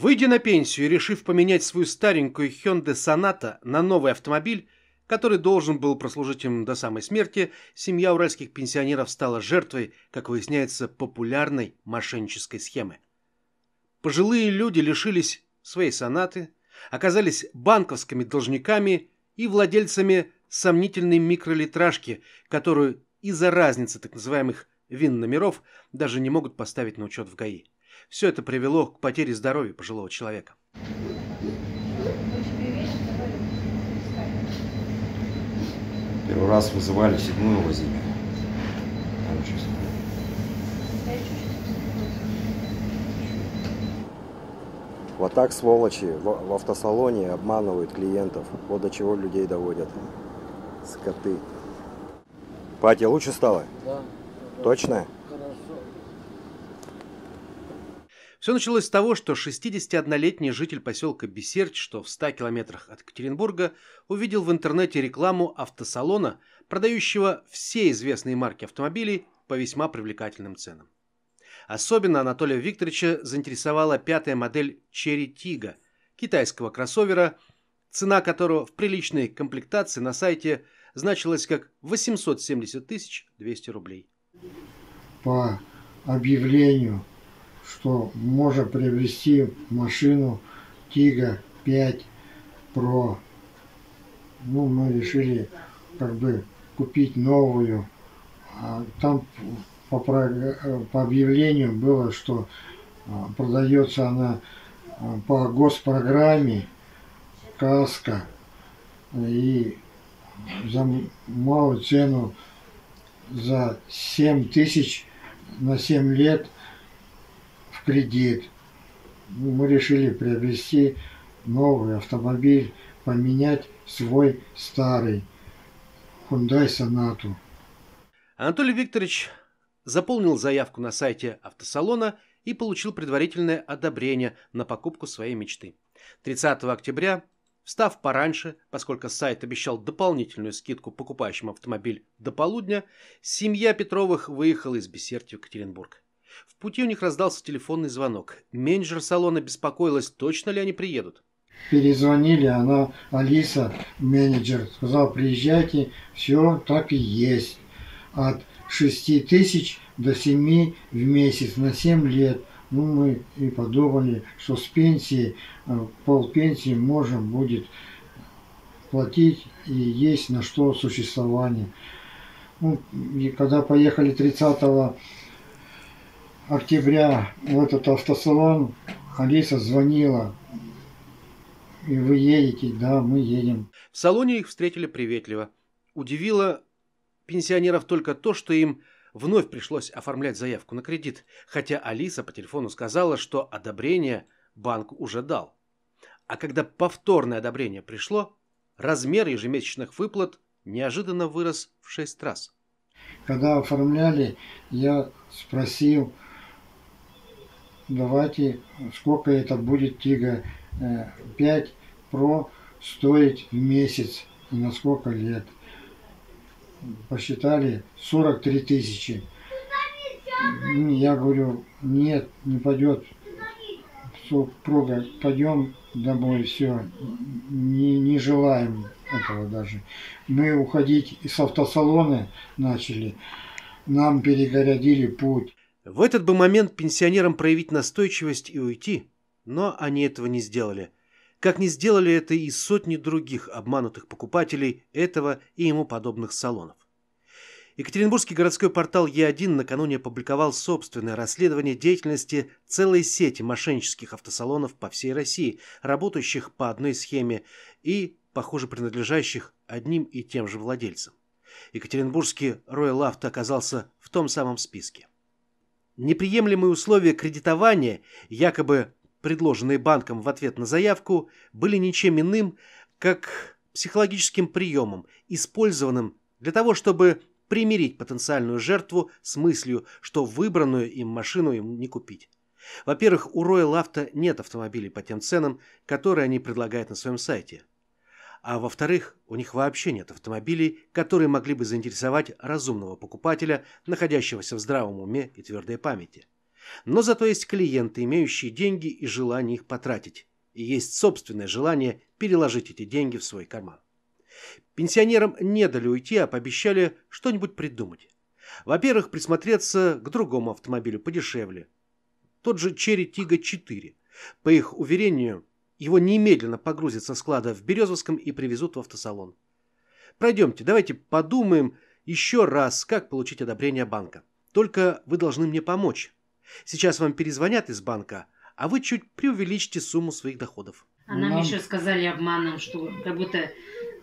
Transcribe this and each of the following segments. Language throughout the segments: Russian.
Выйдя на пенсию и решив поменять свою старенькую Hyundai Sonata на новый автомобиль, который должен был прослужить им до самой смерти, семья уральских пенсионеров стала жертвой, как выясняется, популярной мошеннической схемы. Пожилые люди лишились своей сонаты, оказались банковскими должниками и владельцами сомнительной микролитражки, которую из-за разницы так называемых вин номеров даже не могут поставить на учет в ГАИ. Все это привело к потере здоровья пожилого человека. Первый раз вызывали седьмую возили. Вот так сволочи в, в автосалоне обманывают клиентов. Вот до чего людей доводят. Скоты. Пати, лучше стало? Да. Точно? Все началось с того, что 61-летний житель поселка Бесерч, что в 100 километрах от Екатеринбурга, увидел в интернете рекламу автосалона, продающего все известные марки автомобилей по весьма привлекательным ценам. Особенно Анатолия Викторовича заинтересовала пятая модель Cherry Тига, китайского кроссовера, цена которого в приличной комплектации на сайте значилась как 870 200 рублей. По объявлению что можно приобрести машину Тига 5 Pro. Ну, мы решили как бы купить новую. А там по, по объявлению было, что а, продается она а, по госпрограмме каска и за малую цену за 7 тысяч на 7 лет – кредит. Мы решили приобрести новый автомобиль, поменять свой старый Hyundai Sonata. Анатолий Викторович заполнил заявку на сайте автосалона и получил предварительное одобрение на покупку своей мечты. 30 октября, встав пораньше, поскольку сайт обещал дополнительную скидку покупающим автомобиль до полудня, семья Петровых выехала из беседки в Екатеринбург. В пути у них раздался телефонный звонок. Менеджер салона беспокоилась, точно ли они приедут. Перезвонили, она, Алиса, менеджер, сказала, приезжайте, все так и есть. От 6 тысяч до 7 в месяц на 7 лет. Ну, мы и подумали, что с пенсии, э, полпенсии можем будет платить и есть на что существование. Ну, и когда поехали 30 октября в этот автосалон Алиса звонила. И вы едете? Да, мы едем. В салоне их встретили приветливо. Удивило пенсионеров только то, что им вновь пришлось оформлять заявку на кредит, хотя Алиса по телефону сказала, что одобрение банк уже дал. А когда повторное одобрение пришло, размер ежемесячных выплат неожиданно вырос в шесть раз. Когда оформляли, я спросил, давайте, сколько это будет Тига 5 э, Pro стоить в месяц и на сколько лет. Посчитали 43 тысячи. Ну, я говорю, нет, не пойдет. Супруга, пойдем домой, все, не, не желаем этого даже. Мы уходить с автосалона начали, нам перегородили путь. В этот бы момент пенсионерам проявить настойчивость и уйти, но они этого не сделали. Как не сделали это и сотни других обманутых покупателей этого и ему подобных салонов. Екатеринбургский городской портал Е1 накануне опубликовал собственное расследование деятельности целой сети мошеннических автосалонов по всей России, работающих по одной схеме и, похоже, принадлежащих одним и тем же владельцам. Екатеринбургский Royal Auto оказался в том самом списке. Неприемлемые условия кредитования, якобы предложенные банком в ответ на заявку, были ничем иным, как психологическим приемом, использованным для того, чтобы примирить потенциальную жертву с мыслью, что выбранную им машину им не купить. Во-первых, у Royal Auto нет автомобилей по тем ценам, которые они предлагают на своем сайте. А во-вторых, у них вообще нет автомобилей, которые могли бы заинтересовать разумного покупателя, находящегося в здравом уме и твердой памяти. Но зато есть клиенты, имеющие деньги и желание их потратить. И есть собственное желание переложить эти деньги в свой карман. Пенсионерам не дали уйти, а пообещали что-нибудь придумать. Во-первых, присмотреться к другому автомобилю подешевле. Тот же Cherry Tiggo 4. По их уверению, его немедленно погрузят со склада в Березовском и привезут в автосалон. Пройдемте, давайте подумаем еще раз, как получить одобрение банка. Только вы должны мне помочь. Сейчас вам перезвонят из банка, а вы чуть преувеличите сумму своих доходов. А нам, еще сказали обманом, что как будто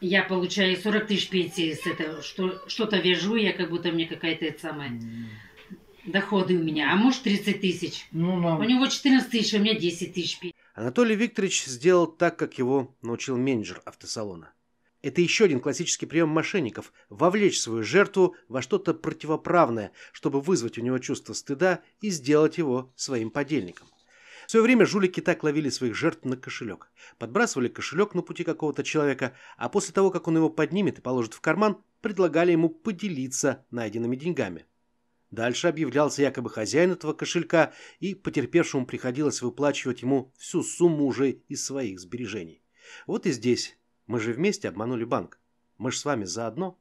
я получаю 40 тысяч пенсии с этого, что что-то вяжу, я как будто мне какая-то это самая доходы у меня, а может 30 тысяч. Ну, нам... У него 14 тысяч, а у меня 10 тысяч пенсии. Анатолий Викторович сделал так, как его научил менеджер автосалона. Это еще один классический прием мошенников – вовлечь свою жертву во что-то противоправное, чтобы вызвать у него чувство стыда и сделать его своим подельником. В свое время жулики так ловили своих жертв на кошелек. Подбрасывали кошелек на пути какого-то человека, а после того, как он его поднимет и положит в карман, предлагали ему поделиться найденными деньгами. Дальше объявлялся якобы хозяин этого кошелька, и потерпевшему приходилось выплачивать ему всю сумму уже из своих сбережений. Вот и здесь. Мы же вместе обманули банк. Мы же с вами заодно.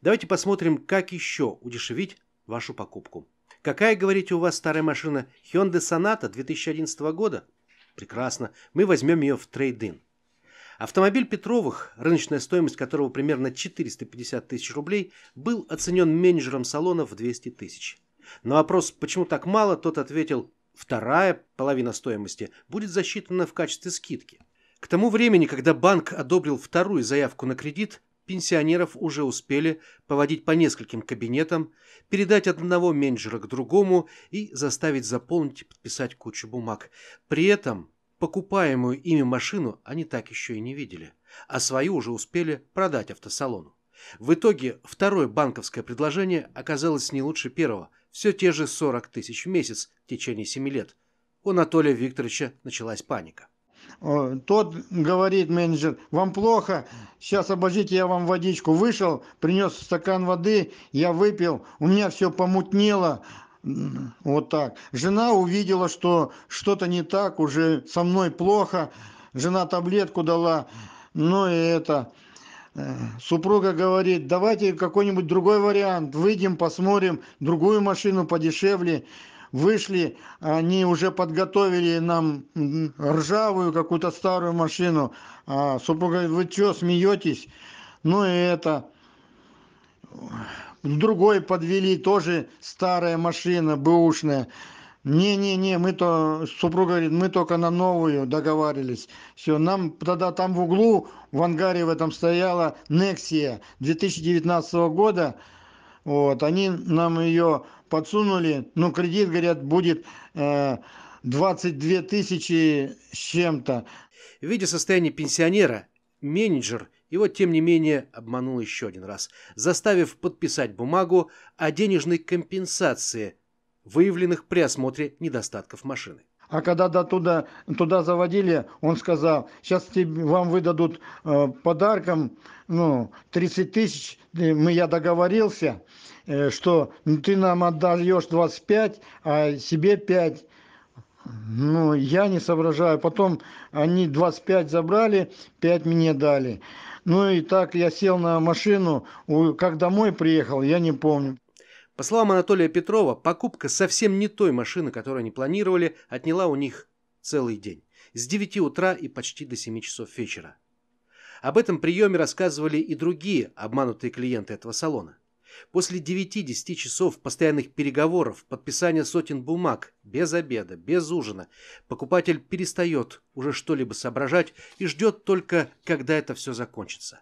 Давайте посмотрим, как еще удешевить вашу покупку. Какая, говорите, у вас старая машина? Hyundai Sonata 2011 года? Прекрасно. Мы возьмем ее в трейд-ин. Автомобиль Петровых, рыночная стоимость которого примерно 450 тысяч рублей, был оценен менеджером салона в 200 тысяч. На вопрос, почему так мало, тот ответил, вторая половина стоимости будет засчитана в качестве скидки. К тому времени, когда банк одобрил вторую заявку на кредит, пенсионеров уже успели поводить по нескольким кабинетам, передать одного менеджера к другому и заставить заполнить и подписать кучу бумаг. При этом Покупаемую ими машину они так еще и не видели, а свою уже успели продать автосалону. В итоге второе банковское предложение оказалось не лучше первого, все те же 40 тысяч в месяц в течение 7 лет. У Анатолия Викторовича началась паника. Тот говорит менеджер, вам плохо, сейчас обожите, я вам водичку. Вышел, принес стакан воды, я выпил, у меня все помутнело, вот так жена увидела что что-то не так уже со мной плохо жена таблетку дала но ну и это э, супруга говорит давайте какой-нибудь другой вариант выйдем посмотрим другую машину подешевле вышли они уже подготовили нам ржавую какую-то старую машину а супруга говорит вы что смеетесь ну и это в другой подвели тоже старая машина бэушная не не не мы то супруга говорит мы только на новую договаривались все нам тогда там в углу в ангаре в этом стояла нексия 2019 года вот они нам ее подсунули ну кредит говорят будет э, 22 тысячи с чем-то. В виде состояния пенсионера, менеджер его, тем не менее, обманул еще один раз, заставив подписать бумагу о денежной компенсации выявленных при осмотре недостатков машины. А когда до туда, туда заводили, он сказал, сейчас тебе, вам выдадут э, подарком ну, 30 тысяч, мы, я договорился, э, что ну, ты нам отдаешь 25, а себе 5. Ну, я не соображаю. Потом они 25 забрали, 5 мне дали. Ну и так я сел на машину, как домой приехал, я не помню. По словам Анатолия Петрова, покупка совсем не той машины, которую они планировали, отняла у них целый день. С 9 утра и почти до 7 часов вечера. Об этом приеме рассказывали и другие обманутые клиенты этого салона. После 9-10 часов постоянных переговоров, подписания сотен бумаг, без обеда, без ужина, покупатель перестает уже что-либо соображать и ждет только, когда это все закончится.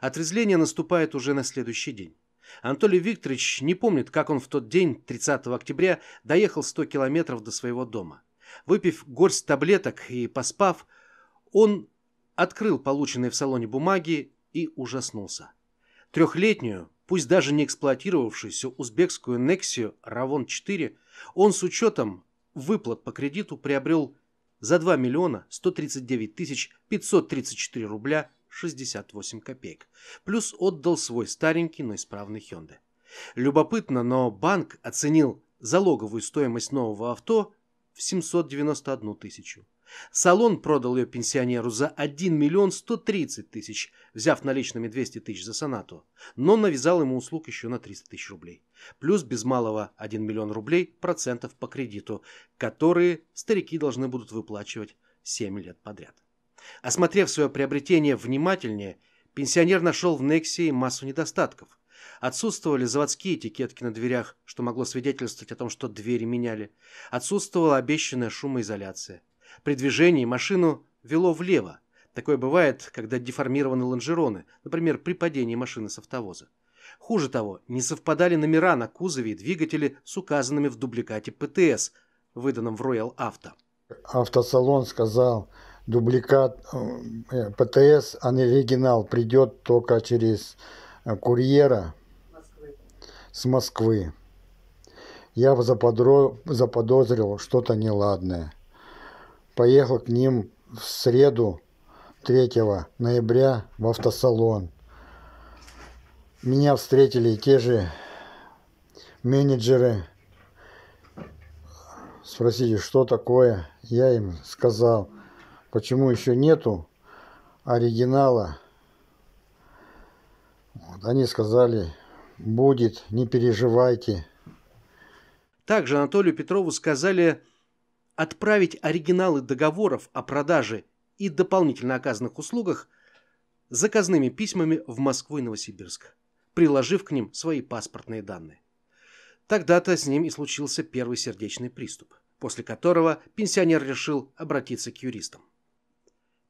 Отрезление наступает уже на следующий день. Анатолий Викторович не помнит, как он в тот день, 30 октября, доехал 100 километров до своего дома. Выпив горсть таблеток и поспав, он открыл полученные в салоне бумаги и ужаснулся. Трехлетнюю, пусть даже не эксплуатировавшуюся узбекскую Nexio Равон-4, он с учетом выплат по кредиту приобрел за 2 миллиона 139 тысяч 534 рубля 68 копеек, плюс отдал свой старенький, но исправный Hyundai. Любопытно, но банк оценил залоговую стоимость нового авто в 791 тысячу. Салон продал ее пенсионеру за 1 миллион 130 тысяч, взяв наличными 200 тысяч за сонату, но навязал ему услуг еще на 300 тысяч рублей. Плюс без малого 1 миллион рублей процентов по кредиту, которые старики должны будут выплачивать 7 лет подряд. Осмотрев свое приобретение внимательнее, пенсионер нашел в Нексии массу недостатков. Отсутствовали заводские этикетки на дверях, что могло свидетельствовать о том, что двери меняли. Отсутствовала обещанная шумоизоляция. При движении машину вело влево. Такое бывает, когда деформированы лонжероны, например, при падении машины с автовоза. Хуже того, не совпадали номера на кузове и двигателе с указанными в дубликате ПТС, выданном в Royal Auto. Автосалон сказал, дубликат э, э, ПТС, а не оригинал придет только через э, курьера Москвы. с Москвы. Я заподозрил что-то неладное поехал к ним в среду 3 ноября в автосалон. Меня встретили те же менеджеры. Спросили, что такое. Я им сказал, почему еще нету оригинала. Вот, они сказали, будет, не переживайте. Также Анатолию Петрову сказали, отправить оригиналы договоров о продаже и дополнительно оказанных услугах заказными письмами в Москву и Новосибирск, приложив к ним свои паспортные данные. Тогда-то с ним и случился первый сердечный приступ, после которого пенсионер решил обратиться к юристам.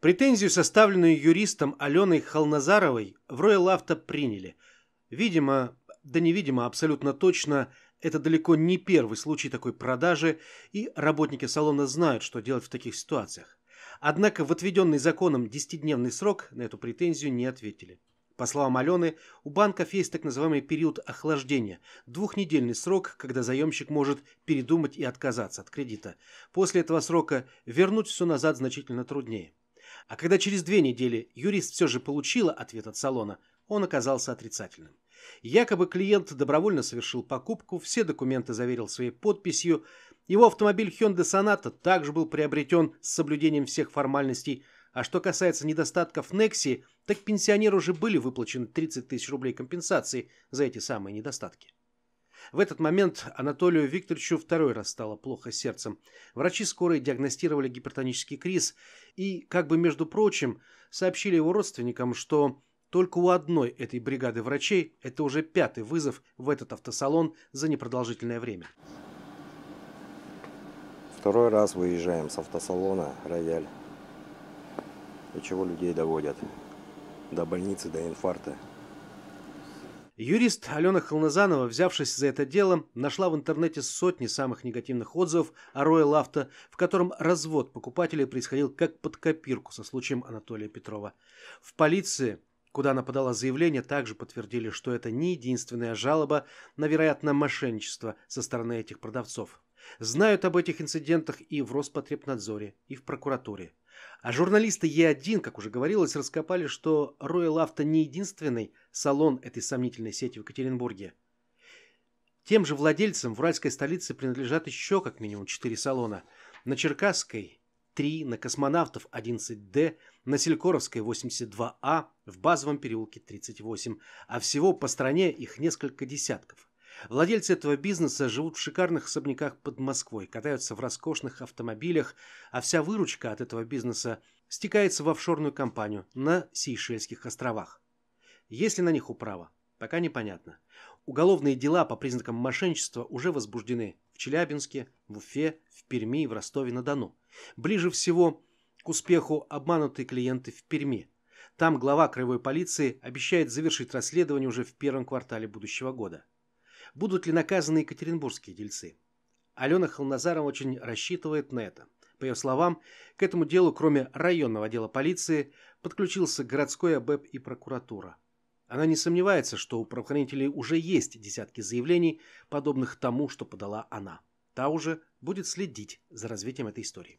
Претензию, составленную юристом Аленой Холназаровой, в Ройл Авто приняли. Видимо, да невидимо, абсолютно точно – это далеко не первый случай такой продажи, и работники салона знают, что делать в таких ситуациях. Однако в отведенный законом 10-дневный срок на эту претензию не ответили. По словам Алены, у банков есть так называемый период охлаждения – двухнедельный срок, когда заемщик может передумать и отказаться от кредита. После этого срока вернуть все назад значительно труднее. А когда через две недели юрист все же получила ответ от салона, он оказался отрицательным. Якобы клиент добровольно совершил покупку, все документы заверил своей подписью. Его автомобиль Hyundai Sonata также был приобретен с соблюдением всех формальностей. А что касается недостатков Nexi, так пенсионеру уже были выплачены 30 тысяч рублей компенсации за эти самые недостатки. В этот момент Анатолию Викторовичу второй раз стало плохо сердцем. Врачи скорой диагностировали гипертонический криз и, как бы между прочим, сообщили его родственникам, что только у одной этой бригады врачей это уже пятый вызов в этот автосалон за непродолжительное время. Второй раз выезжаем с автосалона «Рояль». И чего людей доводят? До больницы, до инфаркта. Юрист Алена Холназанова, взявшись за это дело, нашла в интернете сотни самых негативных отзывов о Royal Авто, в котором развод покупателей происходил как под копирку со случаем Анатолия Петрова. В полиции куда она подала заявление, также подтвердили, что это не единственная жалоба на вероятное мошенничество со стороны этих продавцов. Знают об этих инцидентах и в Роспотребнадзоре, и в прокуратуре. А журналисты Е1, как уже говорилось, раскопали, что Royal Авто не единственный салон этой сомнительной сети в Екатеринбурге. Тем же владельцам в уральской столице принадлежат еще как минимум 4 салона. На Черкасской – 3, на Космонавтов 11D – на Селькоровской 82А а, в базовом переулке 38, а всего по стране их несколько десятков. Владельцы этого бизнеса живут в шикарных особняках под Москвой, катаются в роскошных автомобилях, а вся выручка от этого бизнеса стекается в офшорную компанию на Сейшельских островах. Есть ли на них управа? Пока непонятно. Уголовные дела по признакам мошенничества уже возбуждены в Челябинске, в Уфе, в Перми и в Ростове-на-Дону. Ближе всего к успеху обманутые клиенты в Перми. Там глава краевой полиции обещает завершить расследование уже в первом квартале будущего года. Будут ли наказаны екатеринбургские дельцы? Алена Холназарова очень рассчитывает на это. По ее словам, к этому делу, кроме районного отдела полиции, подключился городской АБЭП и прокуратура. Она не сомневается, что у правоохранителей уже есть десятки заявлений, подобных тому, что подала она. Та уже будет следить за развитием этой истории.